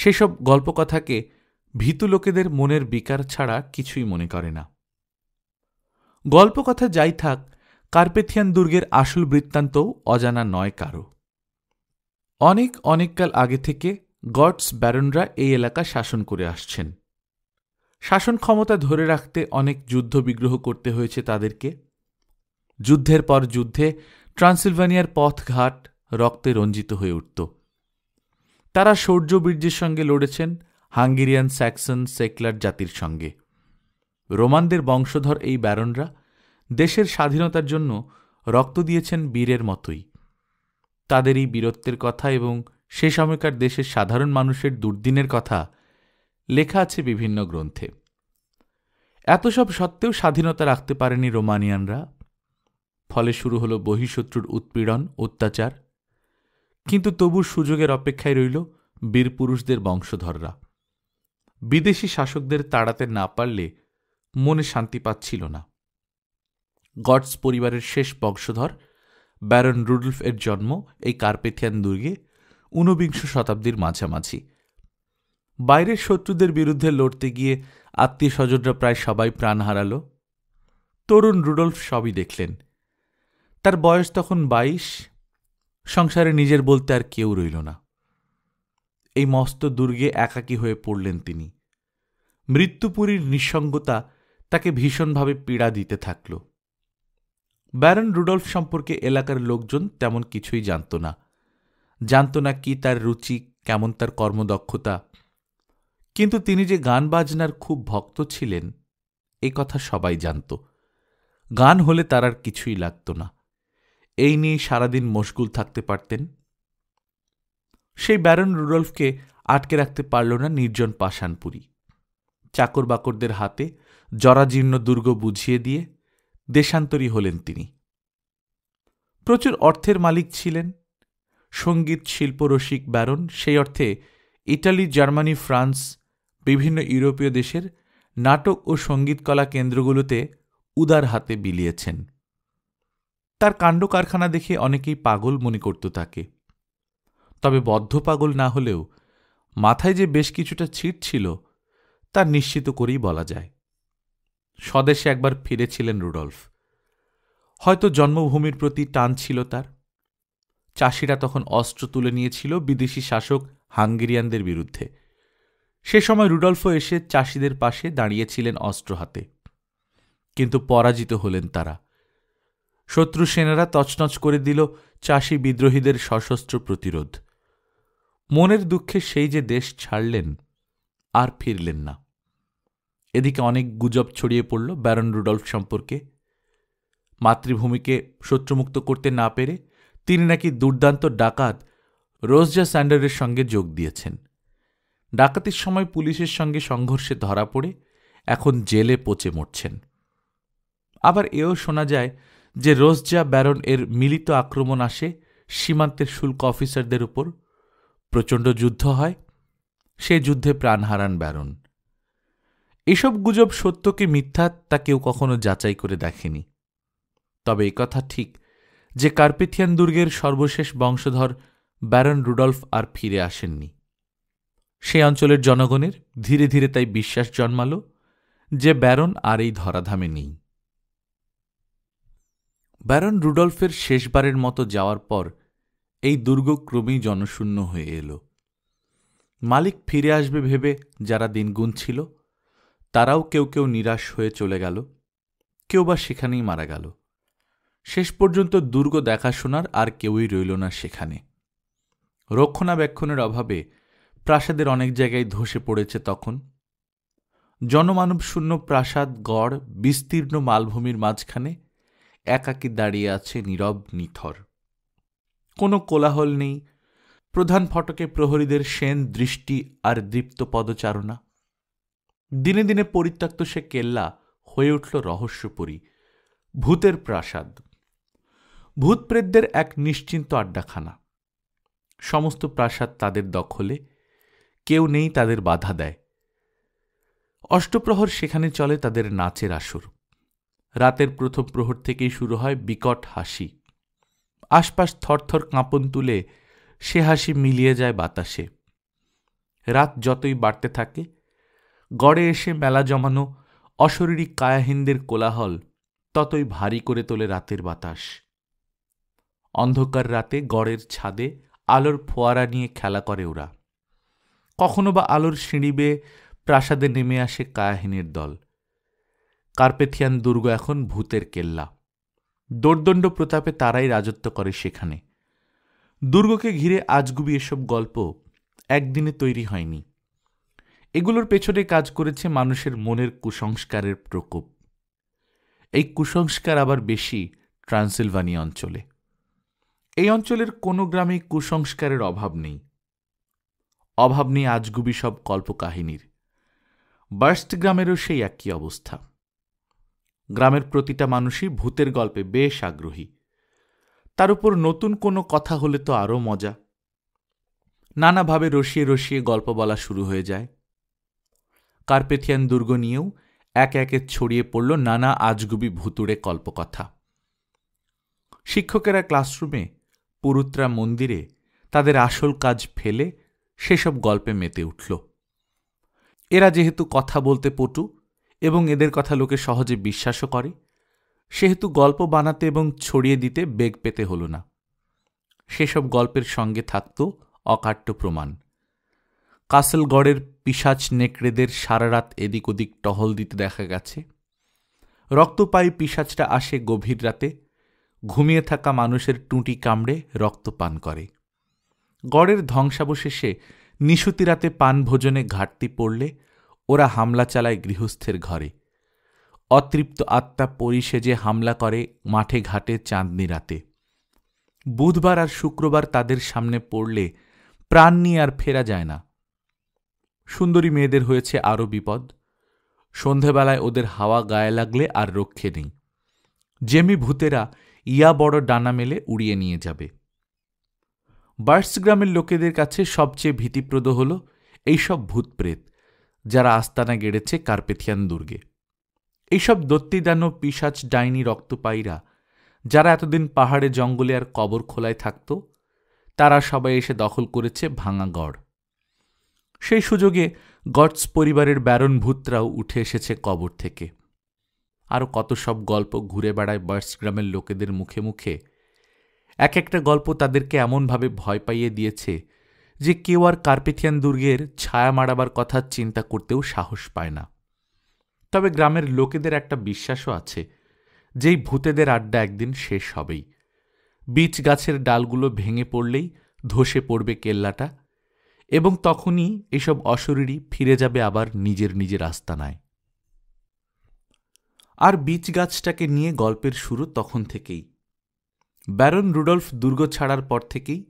সেসব গল্পকথাকে ভীতু লোকেদের মনের বিকার ছাড়া কিছুই মনে করে না গল্পকথা যাই থাক কার্পেথিয়ান দুর্গের আসল বৃত্তান্তও অজানা নয় কারো অনেক অনেককাল আগে থেকে গডস ব্যারনরা এই এলাকা শাসন করে আসছেন শাসন ক্ষমতা ধরে রাখতে অনেক যুদ্ধ বিগ্রহ করতে হয়েছে তাদেরকে যুদ্ধের পর যুদ্ধে ট্রান্সিলভানিয়ার পথঘাট রক্তে রঞ্জিত হয়ে উঠত তারা শৌর্যবীর্যের সঙ্গে লড়েছেন হাঙ্গেরিয়ান স্যাক্সন সেকলার জাতির সঙ্গে রোমানদের বংশধর এই ব্যারনরা দেশের স্বাধীনতার জন্য রক্ত দিয়েছেন বীরের মতোই তাদের এই বীরত্বের কথা এবং সে সময়কার দেশের সাধারণ মানুষের দুর্দিনের কথা লেখা আছে বিভিন্ন গ্রন্থে এত সব সত্ত্বেও স্বাধীনতা রাখতে পারেনি রোমানিয়ানরা ফলে শুরু হলো বহিঃশত্রুর উৎপীড়ন অত্যাচার কিন্তু তবু সুযোগের অপেক্ষায় রইল বীরপুরুষদের বংশধররা বিদেশি শাসকদের তাড়াতে না পারলে মনে শান্তি পাচ্ছিল না গডস পরিবারের শেষ বংশধর ব্যারন রুডলফ এর জন্ম এই কার্পেথিয়ান দুর্গে ঊনবিংশ শতাব্দীর মাঝামাঝি বাইরের শত্রুদের বিরুদ্ধে লড়তে গিয়ে আত্মীয় স্বজনরা প্রায় সবাই প্রাণ হারাল তরুণ রুডলফ সবই দেখলেন তার বয়স তখন বাইশ সংসারে নিজের বলতে আর কেউ রইল না এই মস্ত দুর্গে একাকী হয়ে পড়লেন তিনি মৃত্যুপুরীর নিঃসঙ্গতা তাকে ভীষণভাবে পীড়া দিতে থাকল ব্যারন রুডলফ সম্পর্কে এলাকার লোকজন তেমন কিছুই জানত না জানত না কি তার রুচি কেমন তার কর্মদক্ষতা কিন্তু তিনি যে গান বাজনার খুব ভক্ত ছিলেন এ কথা সবাই জানত গান হলে তার আর কিছুই লাগত না এই নিয়ে সারাদিন মশগুল থাকতে পারতেন সেই ব্যারন রুডলফকে আটকে রাখতে পারল না নির্জন পাষাণপুরী চাকর বাকরদের হাতে জরাজীর্ণ দুর্গ বুঝিয়ে দিয়ে দেশান্তরী হলেন তিনি প্রচুর অর্থের মালিক ছিলেন সঙ্গীত শিল্পরসিক ব্যারন সেই অর্থে ইটালি জার্মানি ফ্রান্স বিভিন্ন ইউরোপীয় দেশের নাটক ও সঙ্গীতকলা কেন্দ্রগুলোতে উদার হাতে বিলিয়েছেন তার কাণ্ড কারখানা দেখে অনেকেই পাগল মনে করত তাকে তবে বদ্ধ পাগল না হলেও মাথায় যে বেশ কিছুটা ছিট ছিল তা নিশ্চিত করেই বলা যায় স্বদেশে একবার ফিরেছিলেন রুডলফ হয়তো জন্মভূমির প্রতি টান ছিল তার চাষিরা তখন অস্ত্র তুলে নিয়েছিল বিদেশি শাসক হাঙ্গেরিয়ানদের বিরুদ্ধে সে সময় রুডলফও এসে চাষিদের পাশে দাঁড়িয়েছিলেন অস্ত্র হাতে কিন্তু পরাজিত হলেন তারা শত্রু সেনারা তছনছ করে দিল চাষি বিদ্রোহীদের সশস্ত্র প্রতিরোধ মনের দুঃখে সেই যে দেশ ছাড়লেন আর ফিরলেন না এদিকে অনেক গুজব ছড়িয়ে পড়ল ব্যারন রুডলফ সম্পর্কে মাতৃভূমিকে শত্রুমুক্ত করতে না পেরে তিনি নাকি দুর্দান্ত ডাকাত রোজজা স্যান্ডারের সঙ্গে যোগ দিয়েছেন ডাকাতির সময় পুলিশের সঙ্গে সংঘর্ষে ধরা পড়ে এখন জেলে পচে মরছেন আবার এও শোনা যায় যে রোজজা ব্যারন এর মিলিত আক্রমণ আসে সীমান্তের শুল্ক অফিসারদের উপর প্রচণ্ড যুদ্ধ হয় সে যুদ্ধে প্রাণ হারান ব্যারন এসব গুজব সত্যকে মিথ্যা তা কেউ কখনো যাচাই করে দেখেনি তবে কথা ঠিক যে কার্পেথিয়ান দুর্গের সর্বশেষ বংশধর ব্যারন রুডলফ আর ফিরে আসেননি সে অঞ্চলের জনগণের ধীরে ধীরে তাই বিশ্বাস জন্মাল যে ব্যারন আর এই ধরাধামে নেই ব্যারন রুডলফের শেষবারের মতো যাওয়ার পর এই দুর্গ ক্রমেই জনশূন্য হয়ে এলো মালিক ফিরে আসবে ভেবে যারা দিন গুনছিল ছিল তারাও কেউ কেউ নিরাশ হয়ে চলে গেল কেউ বা সেখানেই মারা গেল শেষ পর্যন্ত দুর্গ দেখাশোনার আর কেউই রইল না সেখানে রক্ষণাবেক্ষণের অভাবে প্রাসাদের অনেক জায়গায় ধসে পড়েছে তখন জনমানবশূন্য প্রাসাদ গড় বিস্তীর্ণ মালভূমির মাঝখানে একাকি দাঁড়িয়ে আছে নীরব নিথর কোনো কোলাহল নেই প্রধান ফটকে প্রহরীদের সেন দৃষ্টি আর দীপ্ত পদচারণা দিনে দিনে পরিত্যক্ত সে কেল্লা হয়ে উঠল রহস্যপুরী ভূতের প্রাসাদ ভূতপ্রেতদের এক নিশ্চিন্ত আড্ডাখানা সমস্ত প্রাসাদ তাদের দখলে কেউ নেই তাদের বাধা দেয় অষ্টপ্রহর সেখানে চলে তাদের নাচের আসর রাতের প্রথম প্রহর থেকেই শুরু হয় বিকট হাসি আশপাশ থরথর কাঁপন তুলে সে হাসি মিলিয়ে যায় বাতাসে রাত যতই বাড়তে থাকে গড়ে এসে মেলা জমানো অশরীরী কায়াহিনদের কোলাহল ততই ভারী করে তোলে রাতের বাতাস অন্ধকার রাতে গড়ের ছাদে আলোর ফোয়ারা নিয়ে খেলা করে ওরা কখনো বা আলোর সিঁড়ি বেয়ে প্রাসাদে নেমে আসে কায়াহিনের দল কার্পেথিয়ান দুর্গ এখন ভূতের কেল্লা দোর্দণ্ড প্রতাপে তারাই রাজত্ব করে সেখানে দুর্গকে ঘিরে আজগুবি এসব গল্প একদিনে তৈরি হয়নি এগুলোর পেছনে কাজ করেছে মানুষের মনের কুসংস্কারের প্রকোপ এই কুসংস্কার আবার বেশি ট্রান্সিলভানিয়া অঞ্চলে এই অঞ্চলের কোনো গ্রামে কুসংস্কারের অভাব নেই অভাব নেই আজগুবি সব কল্পকাহিনীর বার্স্ট গ্রামেরও সেই একই অবস্থা গ্রামের প্রতিটা মানুষই ভূতের গল্পে বেশ আগ্রহী তার উপর নতুন কোনো কথা হলে তো আরও মজা নানাভাবে রসিয়ে রসিয়ে গল্প বলা শুরু হয়ে যায় কার্পেথিয়ান দুর্গ নিয়েও এক একে ছড়িয়ে পড়ল নানা আজগুবি ভুতুড়ে কল্পকথা শিক্ষকেরা ক্লাসরুমে পুরুত্রা মন্দিরে তাদের আসল কাজ ফেলে সেসব গল্পে মেতে উঠল এরা যেহেতু কথা বলতে পটু এবং এদের কথা লোকে সহজে বিশ্বাসও করে সেহেতু গল্প বানাতে এবং ছড়িয়ে দিতে বেগ পেতে হল না সেসব গল্পের সঙ্গে থাকত অকাট্য প্রমাণ কাসেলগড়ের পিসাচ নেকড়েদের সারা রাত এদিক ওদিক টহল দিতে দেখা গেছে রক্তপায়ী পিসাচটা আসে গভীর রাতে ঘুমিয়ে থাকা মানুষের টুঁটি কামড়ে রক্ত পান করে গড়ের ধ্বংসাবশেষে নিশুতি রাতে পানভোজনে ঘাটতি পড়লে ওরা হামলা চালায় গৃহস্থের ঘরে অতৃপ্ত আত্মা যে হামলা করে মাঠে ঘাটে চাঁদনি রাতে বুধবার আর শুক্রবার তাদের সামনে পড়লে প্রাণ নিয়ে আর ফেরা যায় না সুন্দরী মেয়েদের হয়েছে আরও বিপদ সন্ধেবেলায় ওদের হাওয়া গায়ে লাগলে আর রক্ষে নেই জেমি ভূতেরা ইয়া বড় ডানা মেলে উড়িয়ে নিয়ে যাবে বার্স গ্রামের লোকেদের কাছে সবচেয়ে ভীতিপ্রদ হল এইসব ভূতপ্রেত যারা আস্তানা গেড়েছে কার্পেথিয়ান দুর্গে এইসব দত্তিদানো পিসাচ ডাইনি রক্তপায়ীরা যারা এতদিন পাহাড়ে জঙ্গলে আর কবর খোলায় থাকত তারা সবাই এসে দখল করেছে ভাঙা গড় সেই সুযোগে গটস পরিবারের ব্যারন ভূতরাও উঠে এসেছে কবর থেকে আরও কত সব গল্প ঘুরে বেড়ায় বয়স গ্রামের লোকেদের মুখে মুখে এক একটা গল্প তাদেরকে এমনভাবে ভয় পাইয়ে দিয়েছে যে কেউ আর কার্পেথিয়ান দুর্গের ছায়া মারাবার কথা চিন্তা করতেও সাহস পায় না তবে গ্রামের লোকেদের একটা বিশ্বাসও আছে যেই ভূতেদের আড্ডা একদিন শেষ হবেই বীজ গাছের ডালগুলো ভেঙে পড়লেই ধসে পড়বে কেল্লাটা এবং তখনই এসব অশরীরী ফিরে যাবে আবার নিজের নিজের আস্তানায় আর বীজ গাছটাকে নিয়ে গল্পের শুরু তখন থেকেই ব্যারন রুডলফ দুর্গ ছাড়ার পর থেকেই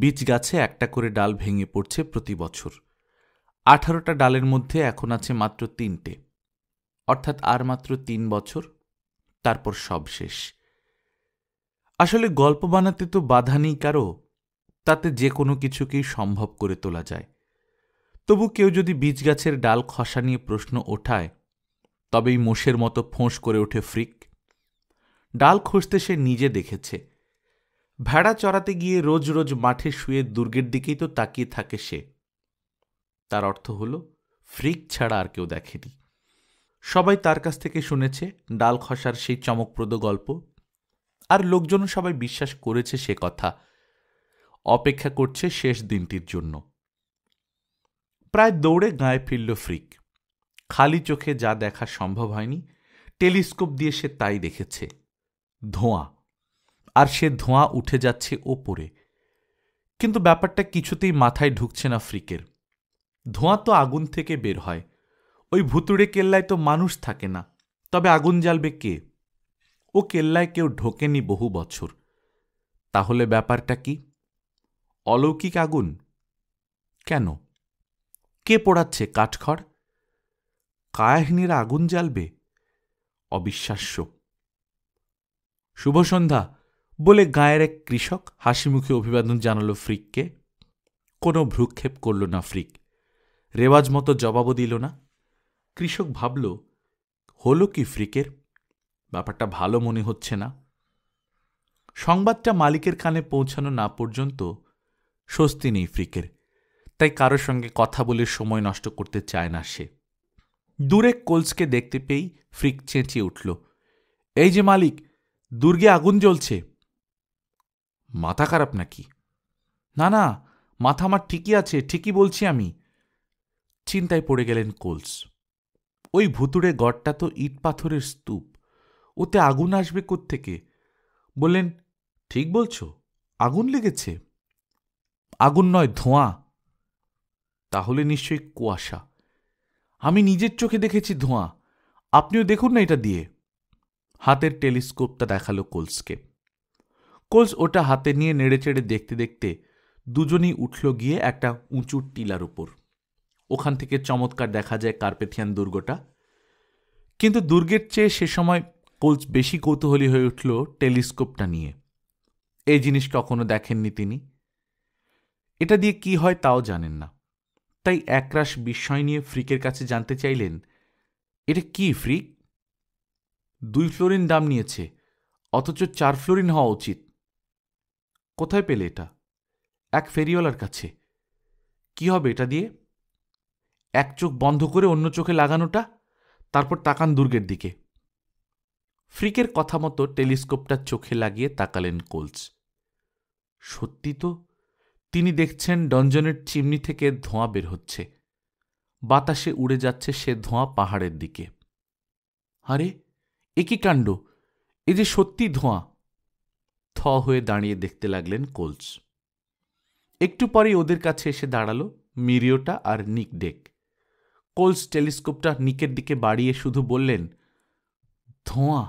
বীজ গাছে একটা করে ডাল ভেঙে পড়ছে প্রতি বছর আঠারোটা ডালের মধ্যে এখন আছে মাত্র তিনটে অর্থাৎ আর মাত্র তিন বছর তারপর সব শেষ আসলে গল্প বানাতে তো বাধা নেই কারো তাতে যে কোনো কিছুকেই সম্ভব করে তোলা যায় তবু কেউ যদি বীজ গাছের ডাল খসা নিয়ে প্রশ্ন ওঠায় তবেই মোষের মতো ফোঁস করে ওঠে ফ্রিক ডাল খসতে সে নিজে দেখেছে ভেড়া চড়াতে গিয়ে রোজ রোজ মাঠে শুয়ে দুর্গের দিকেই তো তাকিয়ে থাকে সে তার অর্থ হল ফ্রিক ছাড়া আর কেউ দেখেনি সবাই তার কাছ থেকে শুনেছে ডাল খসার সেই চমকপ্রদ গল্প আর লোকজনও সবাই বিশ্বাস করেছে সে কথা অপেক্ষা করছে শেষ দিনটির জন্য প্রায় দৌড়ে গায়ে ফিরল ফ্রিক খালি চোখে যা দেখা সম্ভব হয়নি টেলিস্কোপ দিয়ে সে তাই দেখেছে ধোঁয়া আর সে ধোঁয়া উঠে যাচ্ছে ওপরে কিন্তু ব্যাপারটা কিছুতেই মাথায় ঢুকছে না ফ্রিকের ধোঁয়া তো আগুন থেকে বের হয় ওই ভুতুড়ে কেল্লায় তো মানুষ থাকে না তবে আগুন জ্বালবে কে ও কেল্লায় কেউ ঢোকেনি বহু বছর তাহলে ব্যাপারটা কি অলৌকিক আগুন কেন কে পোড়াচ্ছে কাঠখড় কায়াহিনীরা আগুন জ্বালবে অবিশ্বাস্য শুভসন্ধ্যা বলে গায়ের এক কৃষক হাসিমুখে অভিবাদন জানালো ফ্রিককে কোনো ভ্রুক্ষেপ করল না ফ্রিক রেওয়াজ মতো জবাবও দিল না কৃষক ভাবল হলো কি ফ্রিকের ব্যাপারটা ভালো মনে হচ্ছে না সংবাদটা মালিকের কানে পৌঁছানো না পর্যন্ত স্বস্তি নেই ফ্রিকের তাই কারোর সঙ্গে কথা বলে সময় নষ্ট করতে চায় না সে দূরে কোলসকে দেখতে পেয়েই ফ্রিক চেঁচিয়ে উঠল এই যে মালিক দুর্গে আগুন জ্বলছে মাথা খারাপ নাকি না না মাথা আমার ঠিকই আছে ঠিকই বলছি আমি চিন্তায় পড়ে গেলেন কোলস ওই ভুতুড়ে গড়টা তো ইট পাথরের স্তূপ ওতে আগুন আসবে থেকে বললেন ঠিক বলছো আগুন লেগেছে আগুন নয় ধোঁয়া তাহলে নিশ্চয়ই কুয়াশা আমি নিজের চোখে দেখেছি ধোঁয়া আপনিও দেখুন না এটা দিয়ে হাতের টেলিস্কোপটা দেখালো কোলসকে কোলস ওটা হাতে নিয়ে নেড়ে চেড়ে দেখতে দেখতে দুজনেই উঠল গিয়ে একটা উঁচু টিলার উপর ওখান থেকে চমৎকার দেখা যায় কার্পেথিয়ান দুর্গটা কিন্তু দুর্গের চেয়ে সে সময় কোলস বেশি কৌতূহলী হয়ে উঠল টেলিস্কোপটা নিয়ে এই জিনিস কখনো দেখেননি তিনি এটা দিয়ে কি হয় তাও জানেন না তাই একরাশ বিস্ময় নিয়ে ফ্রিকের কাছে জানতে চাইলেন এটা কি ফ্রিক দুই ফ্লোরিন দাম নিয়েছে অথচ চার ফ্লোরিন হওয়া উচিত কোথায় পেলে এটা এক ফেরিওয়ালার কাছে কি হবে এটা দিয়ে এক চোখ বন্ধ করে অন্য চোখে লাগানোটা তারপর তাকান দুর্গের দিকে ফ্রিকের কথা মতো টেলিস্কোপটা চোখে লাগিয়ে তাকালেন কোলস সত্যি তো তিনি দেখছেন ডঞ্জনের চিমনি থেকে ধোঁয়া বের হচ্ছে বাতাসে উড়ে যাচ্ছে সে ধোঁয়া পাহাড়ের দিকে আরে এ কি কাণ্ড এ যে সত্যি ধোঁয়া থ হয়ে দাঁড়িয়ে দেখতে লাগলেন কোলস একটু পরেই ওদের কাছে এসে দাঁড়ালো মিরিওটা আর নিক ডেক কোলস টেলিস্কোপটা নিকের দিকে বাড়িয়ে শুধু বললেন ধোঁয়া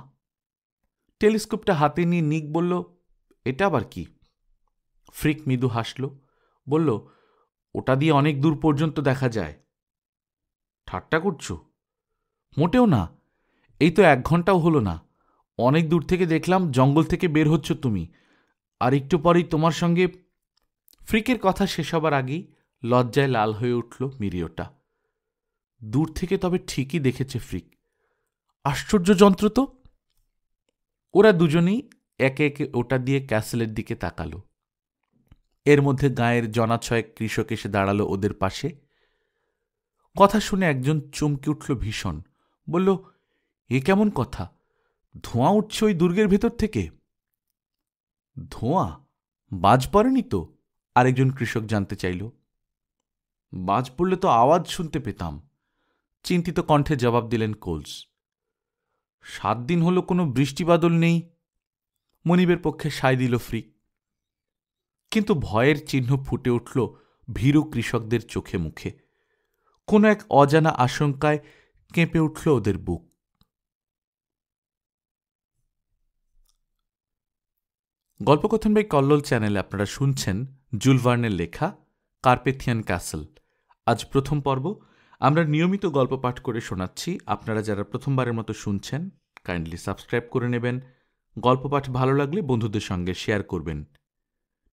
টেলিস্কোপটা হাতে নিয়ে নিক বলল এটা আবার কি ফ্রিক মৃদু হাসল বলল ওটা দিয়ে অনেক দূর পর্যন্ত দেখা যায় ঠাট্টা করছো মোটেও না এই তো এক ঘন্টাও হলো না অনেক দূর থেকে দেখলাম জঙ্গল থেকে বের হচ্ছ তুমি আর একটু পরেই তোমার সঙ্গে ফ্রিকের কথা শেষ হবার আগেই লজ্জায় লাল হয়ে উঠল মিরিওটা দূর থেকে তবে ঠিকই দেখেছে ফ্রিক আশ্চর্য যন্ত্র তো ওরা দুজনেই একে একে ওটা দিয়ে ক্যাসেলের দিকে তাকালো এর মধ্যে গায়ের জনাছয়েক কৃষক এসে দাঁড়ালো ওদের পাশে কথা শুনে একজন চমকে উঠল ভীষণ বলল এ কেমন কথা ধোঁয়া উঠছে ওই দুর্গের ভেতর থেকে ধোঁয়া বাজ পড়েনি তো আরেকজন কৃষক জানতে চাইল বাজ পড়লে তো আওয়াজ শুনতে পেতাম চিন্তিত কণ্ঠে জবাব দিলেন কোলস সাত দিন হলো কোনো বৃষ্টিবাদল নেই মনিবের পক্ষে সায় দিল ফ্রিক কিন্তু ভয়ের চিহ্ন ফুটে উঠল ভীরু কৃষকদের চোখে মুখে কোনো এক অজানা আশঙ্কায় কেঁপে উঠল ওদের বুক গল্পকথন বাই কল্লোল চ্যানেলে আপনারা শুনছেন জুলভার্নের লেখা কার্পেথিয়ান ক্যাসেল আজ প্রথম পর্ব আমরা নিয়মিত গল্প পাঠ করে শোনাচ্ছি আপনারা যারা প্রথমবারের মতো শুনছেন কাইন্ডলি সাবস্ক্রাইব করে নেবেন গল্প পাঠ ভালো লাগলে বন্ধুদের সঙ্গে শেয়ার করবেন